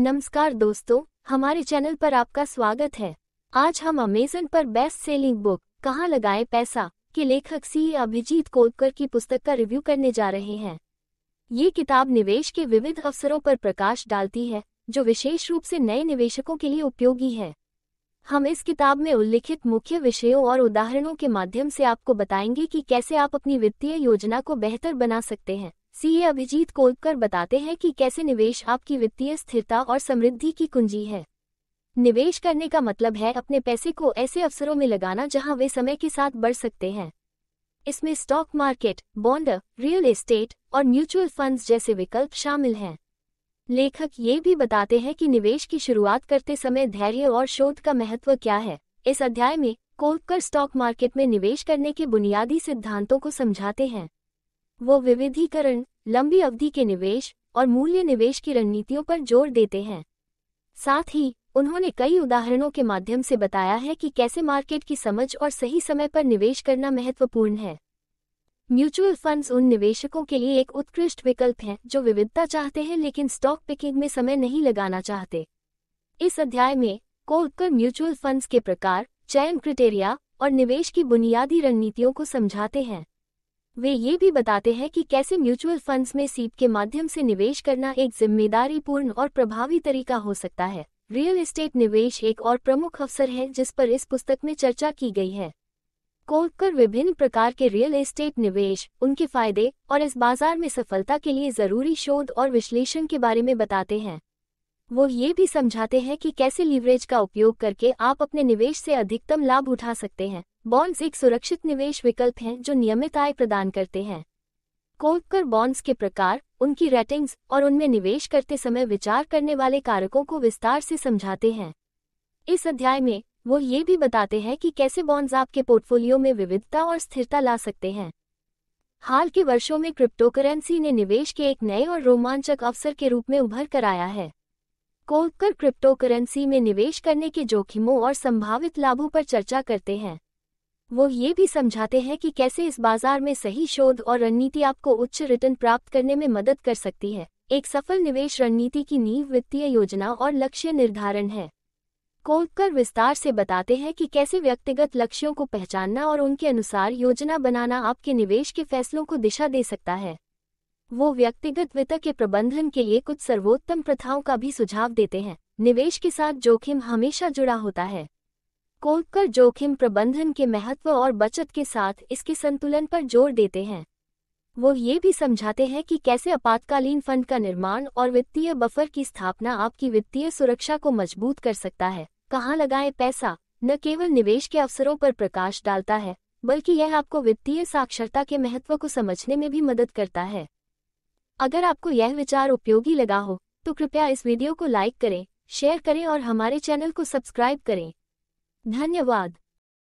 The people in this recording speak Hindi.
नमस्कार दोस्तों हमारे चैनल पर आपका स्वागत है आज हम अमेजन पर बेस्ट सेलिंग बुक कहाँ लगाए पैसा के लेखक सी अभिजीत कोलकर की पुस्तक का रिव्यू करने जा रहे हैं ये किताब निवेश के विविध अवसरों पर प्रकाश डालती है जो विशेष रूप से नए निवेशकों के लिए उपयोगी है हम इस किताब में उल्लिखित मुख्य विषयों और उदाहरणों के माध्यम से आपको बताएंगे कि कैसे आप अपनी वित्तीय योजना को बेहतर बना सकते हैं सीए अभिजीत कोलकर बताते हैं कि कैसे निवेश आपकी वित्तीय स्थिरता और समृद्धि की कुंजी है निवेश करने का मतलब है अपने पैसे को ऐसे अवसरों में लगाना जहां वे समय के साथ बढ़ सकते हैं इसमें stock market bond real estate और म्यूचुअल फंड्स जैसे विकल्प शामिल हैं लेखक ये भी बताते हैं कि निवेश की शुरुआत करते समय धैर्य और शोध का महत्व क्या है इस अध्याय में कोलकर स्टॉक मार्केट में निवेश करने के बुनियादी सिद्धांतों को समझाते हैं वो विविधीकरण लंबी अवधि के निवेश और मूल्य निवेश की रणनीतियों पर जोर देते हैं साथ ही उन्होंने कई उदाहरणों के माध्यम से बताया है कि कैसे मार्केट की समझ और सही समय पर निवेश करना महत्वपूर्ण है म्यूचुअल फंड्स उन निवेशकों के लिए एक उत्कृष्ट विकल्प हैं जो विविधता चाहते हैं लेकिन स्टॉक पिकिंग में समय नहीं लगाना चाहते इस अध्याय में कोलकर म्यूचुअल फंड्स के प्रकार चयन क्रिटेरिया और निवेश की बुनियादी रणनीतियों को समझाते हैं वे ये भी बताते हैं कि कैसे म्यूचुअल फंड्स में सीप के माध्यम से निवेश करना एक जिम्मेदारीपूर्ण और प्रभावी तरीका हो सकता है रियल एस्टेट निवेश एक और प्रमुख अवसर है जिस पर इस पुस्तक में चर्चा की गई है कोलकर विभिन्न प्रकार के रियल एस्टेट निवेश उनके फायदे और इस बाजार में सफलता के लिए जरूरी शोध और विश्लेषण के बारे में बताते हैं वो ये भी समझाते हैं कि कैसे लीवरेज का उपयोग करके आप अपने निवेश से अधिकतम लाभ उठा सकते हैं बॉन्ड्स एक सुरक्षित निवेश विकल्प हैं जो नियमित आय प्रदान करते हैं कोलकर बॉन्ड्स के प्रकार उनकी रेटिंग्स और उनमें निवेश करते समय विचार करने वाले कारकों को विस्तार से समझाते हैं इस अध्याय में वो ये भी बताते हैं कि कैसे बॉन्ड्स आपके पोर्टफोलियो में विविधता और स्थिरता ला सकते हैं हाल के वर्षों में क्रिप्टोकरेंसी ने निवेश के एक नए और रोमांचक अवसर के रूप में उभर कर आया है कोकर क्रिप्टो करेंसी में निवेश करने के जोखिमों और संभावित लाभों पर चर्चा करते हैं वो ये भी समझाते हैं कि कैसे इस बाजार में सही शोध और रणनीति आपको उच्च रिटर्न प्राप्त करने में मदद कर सकती है एक सफल निवेश रणनीति की नींव वित्तीय योजना और लक्ष्य निर्धारण है कोलकर विस्तार से बताते हैं कि कैसे व्यक्तिगत लक्ष्यों को पहचानना और उनके अनुसार योजना बनाना आपके निवेश के फैसलों को दिशा दे सकता है वो व्यक्तिगत वित्त के प्रबंधन के लिए कुछ सर्वोत्तम प्रथाओं का भी सुझाव देते हैं निवेश के साथ जोखिम हमेशा जुड़ा होता है कोलकर जोखिम प्रबंधन के महत्व और बचत के साथ इसके संतुलन पर जोर देते हैं वो ये भी समझाते हैं कि कैसे आपातकालीन फंड का निर्माण और वित्तीय बफर की स्थापना आपकी वित्तीय सुरक्षा को मजबूत कर सकता है कहाँ लगाए पैसा न केवल निवेश के अवसरों पर प्रकाश डालता है बल्कि यह आपको वित्तीय साक्षरता के महत्व को समझने में भी मदद करता है अगर आपको यह विचार उपयोगी लगा हो तो कृपया इस वीडियो को लाइक करें शेयर करें और हमारे चैनल को सब्सक्राइब करें धन्यवाद